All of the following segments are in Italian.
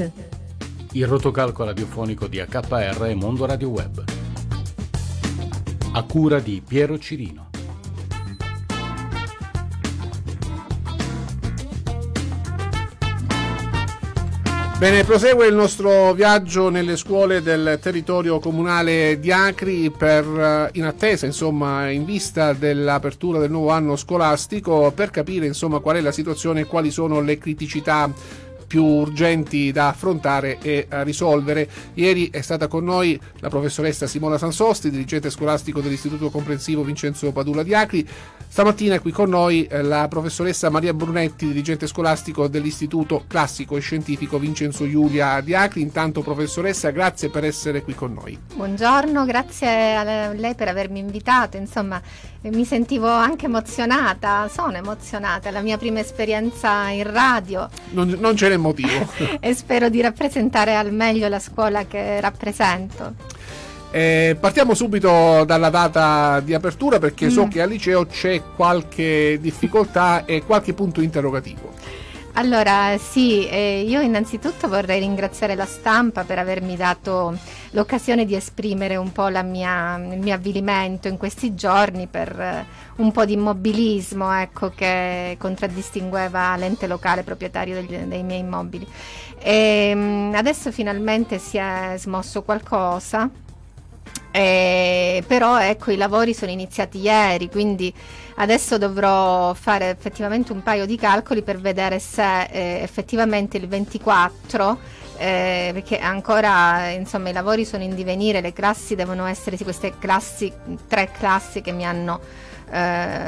It. Il rotocalco radiofonico di AKR e Mondo Radio Web. A cura di Piero Cirino. Bene, prosegue il nostro viaggio nelle scuole del territorio comunale di Acri per, eh, in attesa, insomma, in vista dell'apertura del nuovo anno scolastico per capire, insomma, qual è la situazione e quali sono le criticità più urgenti da affrontare e eh, risolvere. Ieri è stata con noi la professoressa Simona Sansosti, dirigente scolastico dell'Istituto Comprensivo Vincenzo Padula di Acri, Stamattina è qui con noi eh, la professoressa Maria Brunetti, dirigente scolastico dell'Istituto Classico e Scientifico Vincenzo Giulia di Acri. Intanto professoressa, grazie per essere qui con noi. Buongiorno, grazie a lei per avermi invitato, insomma eh, mi sentivo anche emozionata, sono emozionata, è la mia prima esperienza in radio. Non, non ce n'è motivo. e spero di rappresentare al meglio la scuola che rappresento. Eh, partiamo subito dalla data di apertura perché mm. so che al liceo c'è qualche difficoltà e qualche punto interrogativo. Allora, sì, eh, io innanzitutto vorrei ringraziare la stampa per avermi dato l'occasione di esprimere un po' mia, il mio avvilimento in questi giorni per eh, un po' di immobilismo ecco, che contraddistingueva l'ente locale proprietario degli, dei miei immobili. E, ehm, adesso finalmente si è smosso qualcosa eh, però ecco i lavori sono iniziati ieri, quindi adesso dovrò fare effettivamente un paio di calcoli per vedere se eh, effettivamente il 24 eh, perché ancora insomma i lavori sono in divenire, le classi devono essere queste classi, tre classi che mi hanno eh,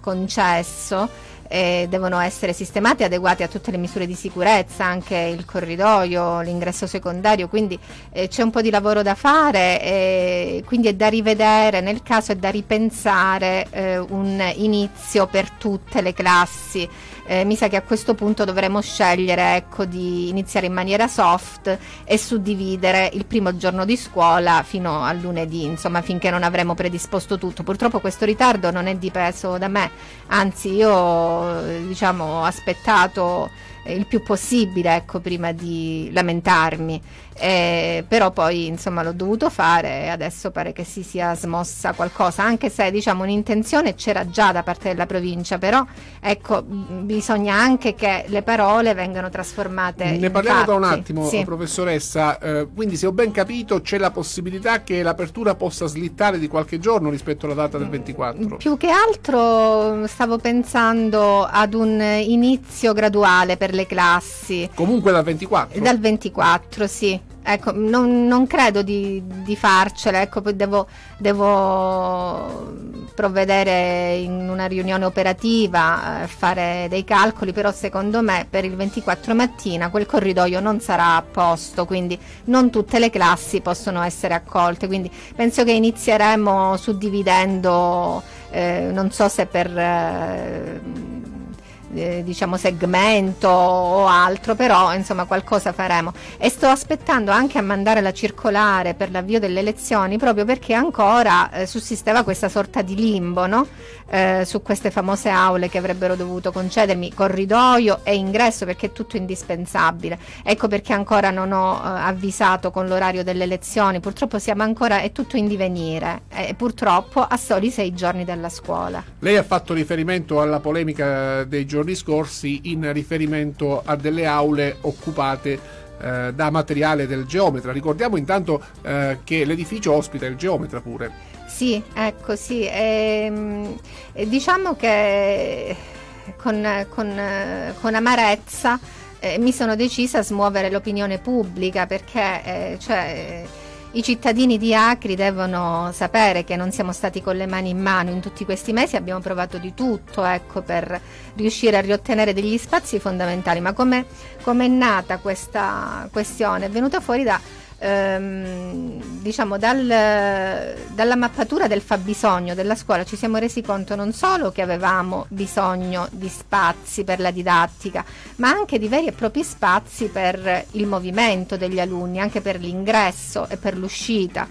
concesso eh, devono essere sistemati e adeguati a tutte le misure di sicurezza, anche il corridoio, l'ingresso secondario, quindi eh, c'è un po' di lavoro da fare, e quindi è da rivedere, nel caso è da ripensare eh, un inizio per tutte le classi. Eh, mi sa che a questo punto dovremo scegliere ecco, di iniziare in maniera soft e suddividere il primo giorno di scuola fino a lunedì, insomma finché non avremo predisposto tutto. Purtroppo questo ritardo non è dipeso da me, anzi io eh, diciamo, aspettato il più possibile ecco, prima di lamentarmi eh, però poi insomma l'ho dovuto fare e adesso pare che si sia smossa qualcosa, anche se diciamo un'intenzione c'era già da parte della provincia, però ecco bisogna anche che le parole vengano trasformate. Ne parliamo fatti. da un attimo, sì. professoressa, eh, quindi se ho ben capito c'è la possibilità che l'apertura possa slittare di qualche giorno rispetto alla data del 24. Mm, più che altro mm, stavo pensando ad un inizio graduale per le classi. Comunque dal 24? Dal 24, sì ecco, non, non credo di, di, farcela, ecco, poi devo, devo, provvedere in una riunione operativa, eh, fare dei calcoli, però secondo me per il 24 mattina quel corridoio non sarà a posto, quindi non tutte le classi possono essere accolte, quindi penso che inizieremo suddividendo, eh, non so se per... Eh, eh, diciamo segmento o altro, però insomma qualcosa faremo. E sto aspettando anche a mandare la circolare per l'avvio delle elezioni proprio perché ancora eh, sussisteva questa sorta di limbo no? eh, su queste famose aule che avrebbero dovuto concedermi corridoio e ingresso perché è tutto indispensabile. Ecco perché ancora non ho eh, avvisato con l'orario delle elezioni, purtroppo siamo ancora, è tutto in divenire e purtroppo a soli sei giorni dalla scuola. Lei ha fatto riferimento alla polemica dei giornali giorni scorsi in riferimento a delle aule occupate eh, da materiale del geometra. Ricordiamo intanto eh, che l'edificio ospita il geometra pure. Sì, ecco sì. Ehm, eh, diciamo che eh, con, con, eh, con amarezza eh, mi sono decisa a smuovere l'opinione pubblica perché cioè, i cittadini di Acri devono sapere che non siamo stati con le mani in mano in tutti questi mesi, abbiamo provato di tutto ecco, per riuscire a riottenere degli spazi fondamentali, ma come è nata questa questione? È venuta fuori da ehm, diciamo dal, dalla mappatura del fabbisogno della scuola ci siamo resi conto non solo che avevamo bisogno di spazi per la didattica, ma anche di veri e propri spazi per il movimento degli alunni, anche per l'ingresso e per l'uscita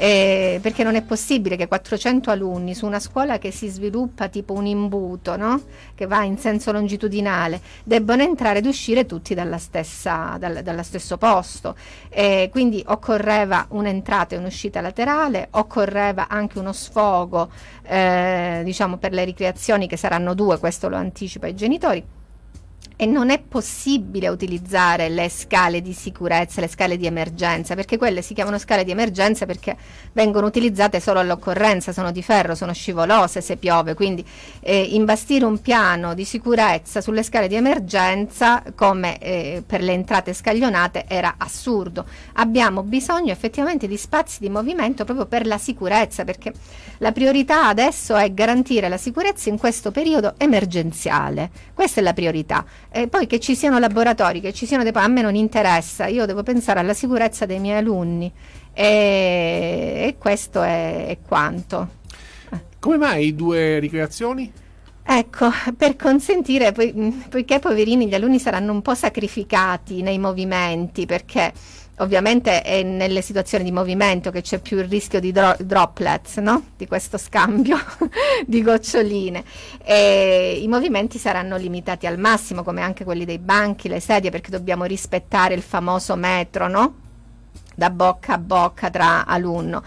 eh, perché non è possibile che 400 alunni su una scuola che si sviluppa tipo un imbuto, no? che va in senso longitudinale, debbano entrare ed uscire tutti dalla stessa, dal, dallo stesso posto. Eh, quindi occorreva un'entrata e un'uscita laterale, occorreva anche uno sfogo eh, diciamo, per le ricreazioni che saranno due, questo lo anticipa ai genitori e non è possibile utilizzare le scale di sicurezza, le scale di emergenza, perché quelle si chiamano scale di emergenza perché vengono utilizzate solo all'occorrenza, sono di ferro, sono scivolose se piove, quindi eh, imbastire un piano di sicurezza sulle scale di emergenza come eh, per le entrate scaglionate era assurdo. Abbiamo bisogno effettivamente di spazi di movimento proprio per la sicurezza, perché la priorità adesso è garantire la sicurezza in questo periodo emergenziale. Questa è la priorità e eh, poi che ci siano laboratori, che ci siano dei... a me non interessa, io devo pensare alla sicurezza dei miei alunni e, e questo è, è quanto. Come mai due ricreazioni? Ecco, per consentire, poi, poiché poverini gli alunni saranno un po' sacrificati nei movimenti, perché ovviamente è nelle situazioni di movimento che c'è più il rischio di dro droplets, no? di questo scambio di goccioline. E I movimenti saranno limitati al massimo, come anche quelli dei banchi, le sedie, perché dobbiamo rispettare il famoso metro, no? da bocca a bocca tra alunno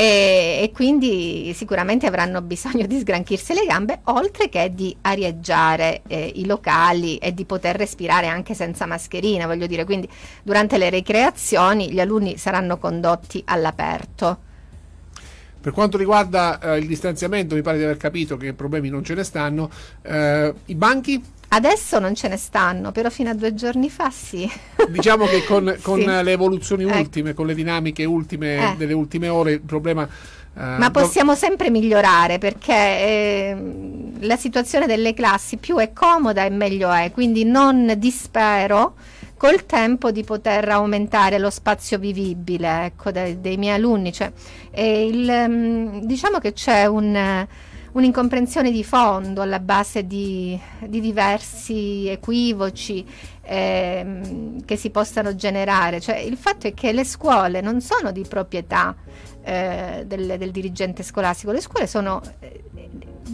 e, e quindi sicuramente avranno bisogno di sgranchirsi le gambe oltre che di arieggiare eh, i locali e di poter respirare anche senza mascherina, voglio dire, quindi durante le ricreazioni gli alunni saranno condotti all'aperto. Per quanto riguarda eh, il distanziamento, mi pare di aver capito che problemi non ce ne stanno. Eh, I banchi? Adesso non ce ne stanno, però fino a due giorni fa sì. Diciamo che con, con sì. le evoluzioni eh. ultime, con le dinamiche ultime eh. delle ultime ore, il problema... Eh, Ma possiamo sempre migliorare perché ehm, la situazione delle classi più è comoda e meglio è, quindi non dispero col tempo di poter aumentare lo spazio vivibile ecco, dei, dei miei alunni. Cioè, il, mm, diciamo che c'è un un'incomprensione di fondo alla base di, di diversi equivoci ehm, che si possano generare. Cioè, il fatto è che le scuole non sono di proprietà eh, del, del, dirigente scolastico, le scuole sono, eh,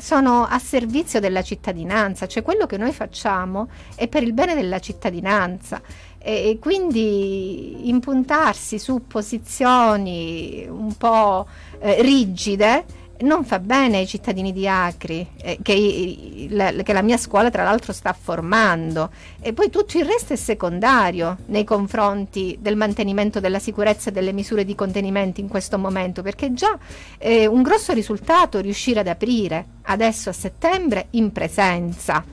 sono a servizio della cittadinanza, cioè quello che noi facciamo è per il bene della cittadinanza e, quindi impuntarsi su posizioni un po' eh, rigide non fa bene ai cittadini di Acri, eh, che, la, che, la, mia scuola tra l'altro sta formando. E poi tutto il resto è secondario nei confronti del mantenimento della sicurezza e delle misure di contenimento in questo momento, perché è già eh, un grosso risultato riuscire ad aprire adesso a settembre in presenza.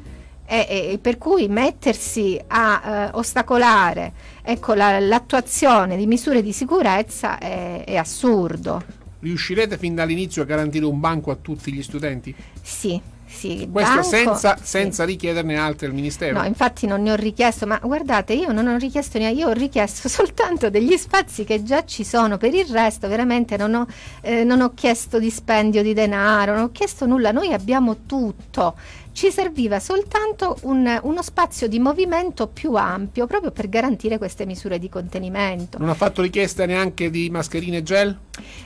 E, e, per cui mettersi a eh, ostacolare ecco, l'attuazione di misure di sicurezza è, è assurdo riuscirete fin dall'inizio a garantire un banco a tutti gli studenti? Sì. Sì, Questo banco, senza, senza sì. richiederne altre al Ministero? No, infatti non ne ho richiesto, ma guardate, io non ho richiesto neanche, io ho richiesto soltanto degli spazi che già ci sono, per il resto veramente non ho, eh, non ho chiesto dispendio di denaro, non ho chiesto nulla, noi abbiamo tutto ci serviva soltanto un, uno spazio di movimento più ampio proprio per garantire queste misure di contenimento. Non ha fatto richiesta neanche di mascherine gel?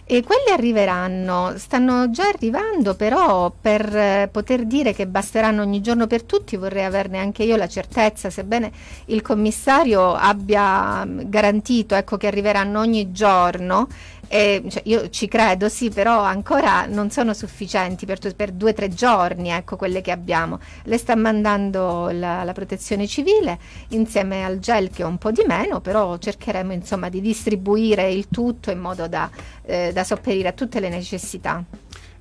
E quelle arriveranno, stanno già arrivando, però per eh, poter dire che basteranno ogni giorno per tutti vorrei averne anche io la certezza, sebbene il commissario abbia mm, garantito ecco, che arriveranno ogni giorno. E, cioè, io ci credo, sì, però ancora non sono sufficienti per, per due o tre giorni ecco, quelle che abbiamo chiediamo. Le sta mandando la, la protezione civile insieme al gel che è un po' di meno, però cercheremo insomma di distribuire il tutto in modo da, eh, da sopperire a tutte le necessità.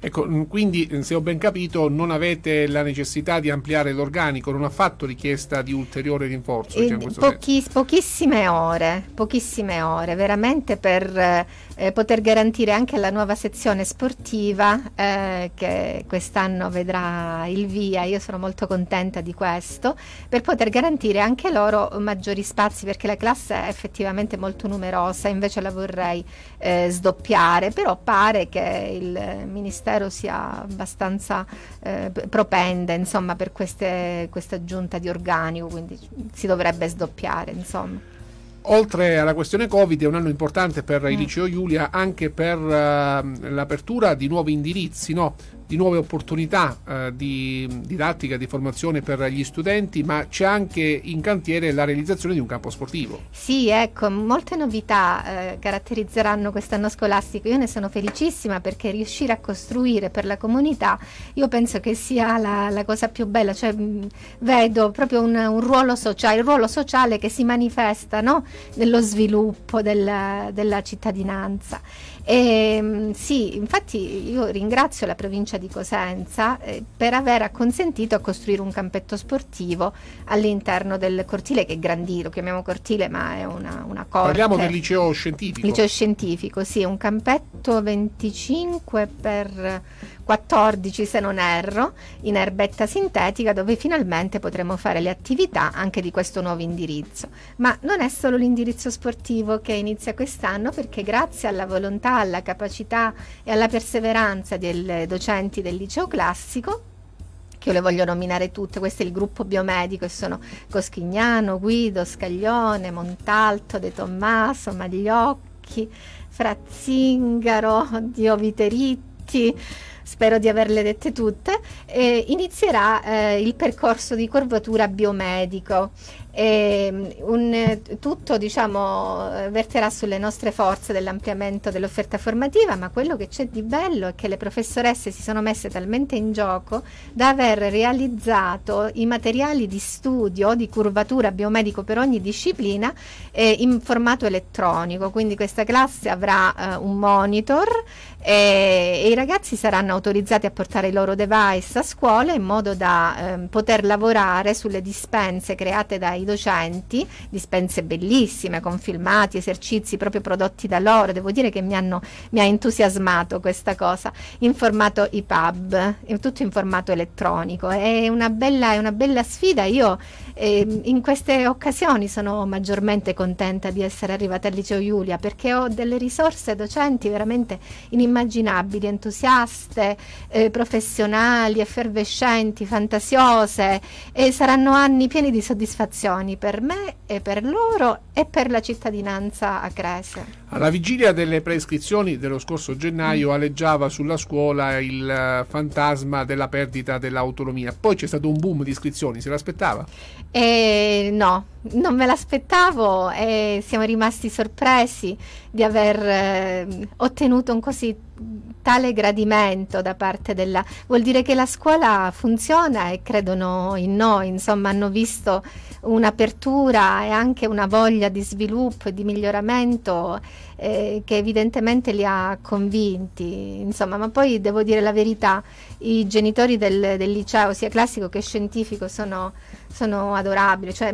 Ecco, mm, quindi mm, se ho ben capito non avete la necessità di ampliare l'organico, non ha fatto richiesta di ulteriore rinforzo. Diciamo pochi, pochissime, ore, pochissime ore, veramente per, eh, eh, poter garantire anche alla nuova sezione sportiva eh, che quest'anno vedrà il via, io sono molto contenta di questo, per poter garantire anche loro maggiori spazi perché la classe è effettivamente molto numerosa, invece la vorrei eh, sdoppiare, però pare che il Ministero sia abbastanza eh, propende insomma, per queste, questa aggiunta di organico, quindi si dovrebbe sdoppiare. Insomma oltre alla questione Covid è un anno importante per il mm. liceo Giulia anche per uh, l'apertura di nuovi indirizzi, no? di nuove opportunità eh, di didattica, di formazione per gli studenti, ma c'è anche in cantiere la realizzazione di un campo sportivo. Sì, ecco, molte novità eh, caratterizzeranno quest'anno scolastico. Io ne sono felicissima perché riuscire a costruire per la comunità, io penso che sia la, la cosa più bella, cioè mh, vedo proprio un, un, ruolo sociale, cioè, il ruolo sociale che si manifesta no? nello sviluppo del, della cittadinanza. E, mh, sì, infatti io ringrazio la provincia di di Cosenza eh, per aver acconsentito a costruire un campetto sportivo all'interno del cortile che è grandito, lo chiamiamo cortile ma è una, una corte. Parliamo del liceo scientifico. Liceo scientifico, sì, un campetto 25 per 14 se non erro, in erbetta sintetica dove finalmente potremo fare le attività anche di questo nuovo indirizzo. Ma non è solo l'indirizzo sportivo che inizia quest'anno perché grazie alla volontà, alla capacità e alla perseveranza dei docenti del liceo classico che io le voglio nominare tutte, questo è il gruppo biomedico e sono Coschignano, Guido, Scaglione, Montalto, De Tommaso, Magliocchi, Frazzingaro, Dio Viteritti, spero di averle dette tutte, eh, inizierà eh, il percorso di curvatura biomedico e ehm, un, eh, tutto diciamo, eh, verterà sulle nostre forze dell'ampliamento dell'offerta formativa, ma quello che c'è di bello è che le professoresse si sono messe talmente in gioco da aver realizzato i materiali di studio di curvatura biomedico per ogni disciplina eh, in formato elettronico, quindi questa classe avrà eh, un monitor e, eh, e, i ragazzi saranno autorizzati a portare i loro device a scuola in modo da eh, poter lavorare sulle dispense create dai ai docenti, dispense bellissime con filmati, esercizi proprio prodotti da loro, devo dire che mi, hanno, mi ha entusiasmato questa cosa, in formato EPUB, tutto in formato elettronico, è una bella, è una bella sfida, io e ehm, in queste occasioni sono maggiormente contenta di essere arrivata al liceo Giulia perché ho delle risorse docenti veramente inimmaginabili, entusiaste, eh, professionali, effervescenti, fantasiose e saranno anni pieni di soddisfazioni per me e per loro e per la cittadinanza acrese. Alla vigilia delle prescrizioni dello scorso gennaio mm. aleggiava sulla scuola il eh, fantasma della perdita dell'autonomia. Poi c'è stato un boom di iscrizioni, se l'aspettava? Eh, no, non me l'aspettavo e siamo rimasti sorpresi di aver eh, ottenuto un così tale gradimento da parte della... vuol dire che la scuola funziona e credono in noi, insomma hanno visto un'apertura e anche una voglia di sviluppo e di miglioramento eh, che evidentemente li ha convinti, insomma, ma poi devo dire la verità, i genitori del, del liceo, sia classico che scientifico, sono, sono adorabili, cioè,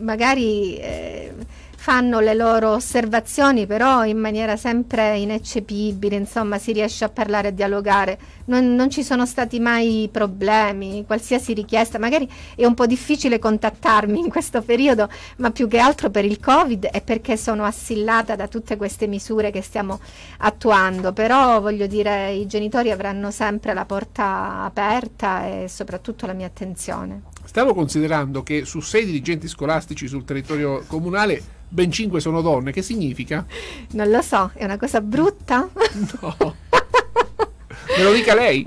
magari eh, fanno le loro osservazioni però in maniera sempre ineccepibile, insomma si riesce a parlare e dialogare, non, non, ci sono stati mai problemi, qualsiasi richiesta, magari è un po' difficile contattarmi in questo periodo, ma più che altro per il Covid e perché sono assillata da tutte queste misure che stiamo attuando, però voglio dire i genitori avranno sempre la porta aperta e soprattutto la mia attenzione. Stavo considerando che su sei dirigenti scolastici sul territorio comunale ben cinque sono donne, che significa? Non lo so, è una cosa brutta? No. Me lo dica lei.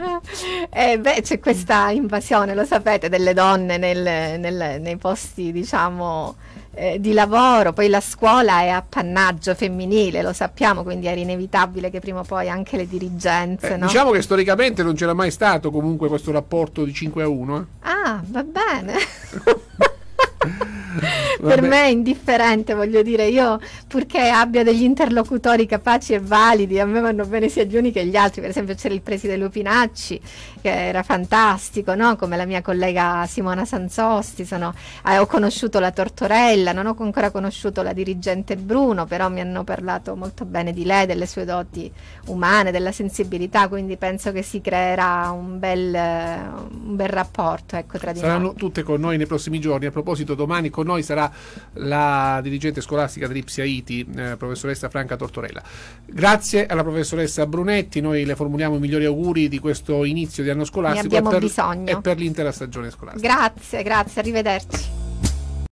Eh, beh, c'è questa invasione, lo sapete, delle donne nel, nel, nei posti, diciamo, eh, di lavoro, poi la scuola è appannaggio femminile, lo sappiamo, quindi era inevitabile che prima o poi anche le dirigenze. Eh, no? Diciamo che storicamente non c'era mai stato comunque questo rapporto di 5 a 1. Eh? Ah, va bene. per me è indifferente, voglio dire, io purché abbia degli interlocutori capaci e validi, a me vanno bene sia gli uni che gli altri, per esempio c'era il preside Lupinacci, che era fantastico, no? come la mia collega Simona Sanzosti, sono, eh, ho conosciuto la Tortorella, non ho ancora conosciuto la dirigente Bruno, però mi hanno parlato molto bene di lei, delle sue doti umane, della sensibilità, quindi penso che si creerà un bel, un bel rapporto ecco, tra di Saranno noi. Saranno tutte con noi nei prossimi giorni, a proposito domani con noi sarà la dirigente scolastica dell'Ipsia Iti, eh, professoressa Franca Tortorella. Grazie alla professoressa Brunetti, noi le formuliamo i migliori auguri di questo inizio di anno scolastico e per, e per l'intera stagione scolastica. Grazie, grazie, arrivederci.